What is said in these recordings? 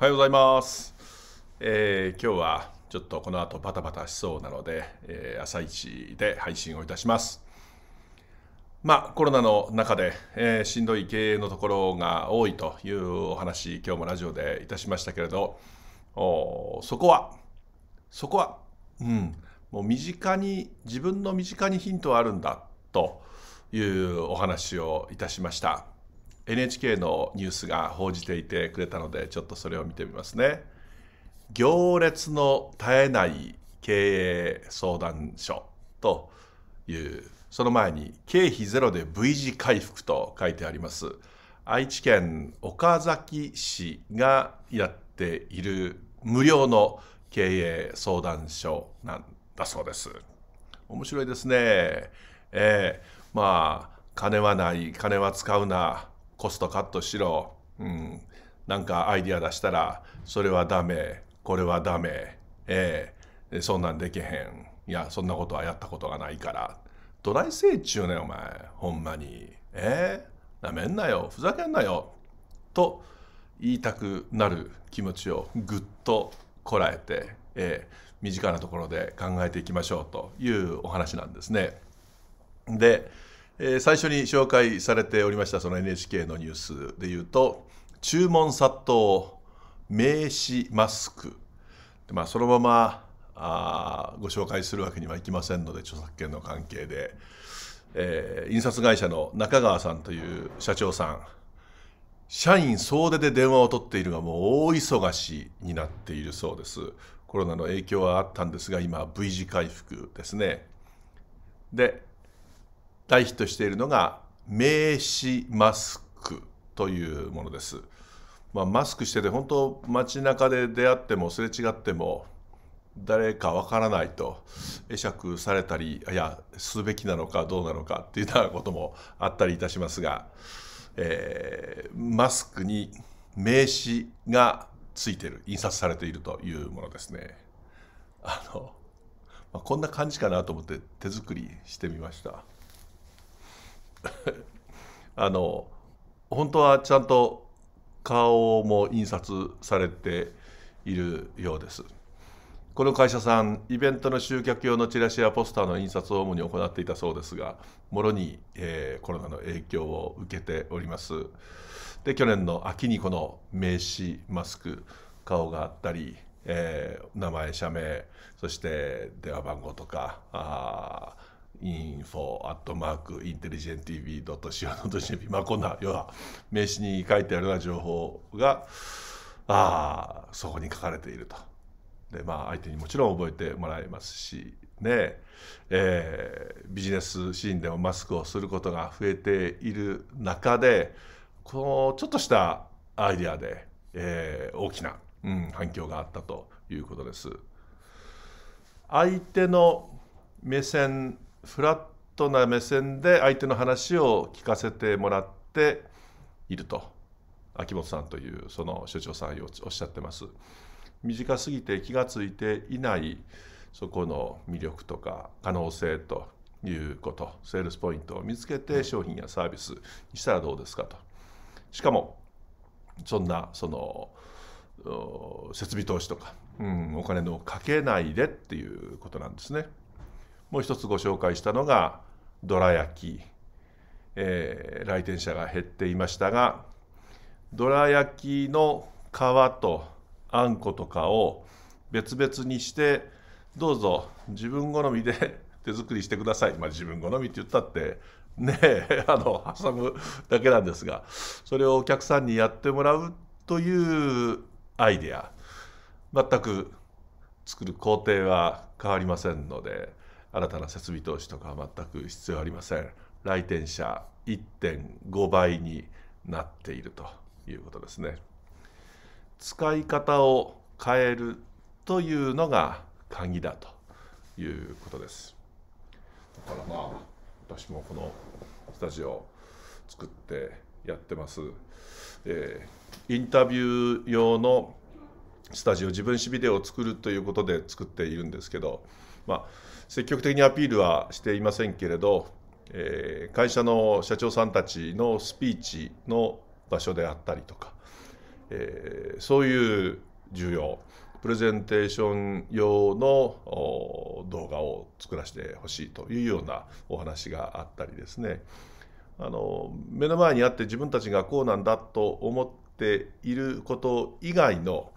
おはようございます、えー、今日はちょっとこの後バタバタしそうなので、えー、朝一で配信をいたしますまあコロナの中で、えー、しんどい経営のところが多いというお話今日もラジオでいたしましたけれどおそこはそこはうんもう身近に自分の身近にヒントはあるんだというお話をいたしました。NHK のニュースが報じていてくれたのでちょっとそれを見てみますね。行列の絶えない経営相談所というその前に経費ゼロで V 字回復と書いてあります。愛知県岡崎市がやっている無料の経営相談所なんだそうです。面白いですね。えー、まあ金はない金は使うなコストカットしろ、うん、なんかアイディア出したらそれはダメこれはダメええー、そんなんできへんいやそんなことはやったことがないからドライセイねお前ほんまにええー、なめんなよふざけんなよと言いたくなる気持ちをぐっとこらえて、えー、身近なところで考えていきましょうというお話なんですね。でえー、最初に紹介されておりましたその NHK のニュースでいうと注文殺到名刺マスク、まあ、そのままあご紹介するわけにはいきませんので著作権の関係で、えー、印刷会社の中川さんという社長さん社員総出で電話を取っているがもう大忙しになっているそうですコロナの影響はあったんですが今 V 字回復ですねで大ヒットしているのが名刺マスクというものです。まあ、マスクしてて本当街中で出会ってもすれ違っても誰かわからないと会釈されたりいやすべきなのかどうなのかっていうようなこともあったりいたしますが、えー、マスクに名刺がついてる印刷されているというものですね。あのまあ、こんな感じかなと思って手作りしてみました。あの本当はちゃんと顔も印刷されているようです。この会社さんイベントの集客用のチラシやポスターの印刷を主に行っていたそうですがもろに、えー、コロナの影響を受けておりますで去年の秋にこの名刺マスク顔があったり、えー、名前社名そして電話番号とかあ info アットマークインテリジェン TV.co.jp まあこんなような名刺に書いてあるような情報があそこに書かれていると。でまあ相手にもちろん覚えてもらえますしねえー、ビジネスシーンでもマスクをすることが増えている中でこのちょっとしたアイデアで、えー、大きな、うん、反響があったということです。相手の目線フラットな目線で相手の話を聞かせてもらっていると秋元さんというその所長さんおっしゃってます。短すぎて気が付いていないそこの魅力とか可能性ということセールスポイントを見つけて商品やサービスにしたらどうですかとしかもそんなその設備投資とか、うん、お金のかけないでっていうことなんですね。もう一つご紹介したのがどら焼き、えー、来店者が減っていましたがどら焼きの皮とあんことかを別々にしてどうぞ自分好みで 手作りしてください、まあ、自分好みって言ったってね あの挟むだけなんですがそれをお客さんにやってもらうというアイデア全く作る工程は変わりませんので新たな設備投資とかは全く必要ありません来店者1.5倍になっているということですね使い方を変えるというのが鍵だということですだからまあ私もこのスタジオ作ってやってます、えー、インタビュー用のスタジオ自分史ビデオを作るということで作っているんですけどまあ、積極的にアピールはしていませんけれど、えー、会社の社長さんたちのスピーチの場所であったりとか、えー、そういう需要プレゼンテーション用の動画を作らせてほしいというようなお話があったりですねあの目の前にあって自分たちがこうなんだと思っていること以外の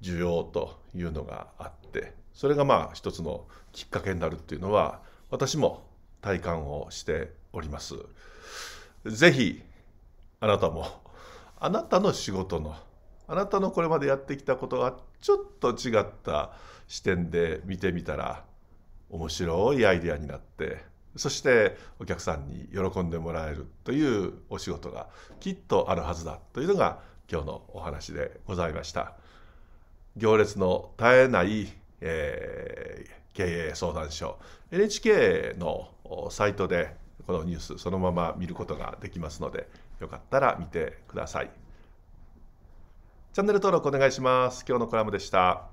需要というのがあってそれがまあ一つのきっかけになるっていうのは私も体感をしております。ぜひあなたもあなたの仕事のあなたのこれまでやってきたことがちょっと違った視点で見てみたら面白いアイデアになってそしてお客さんに喜んでもらえるというお仕事がきっとあるはずだというのが今日のお話でございました。行列の絶えないえー、経営相談所 NHK のサイトでこのニュースそのまま見ることができますのでよかったら見てくださいチャンネル登録お願いします今日のコラムでした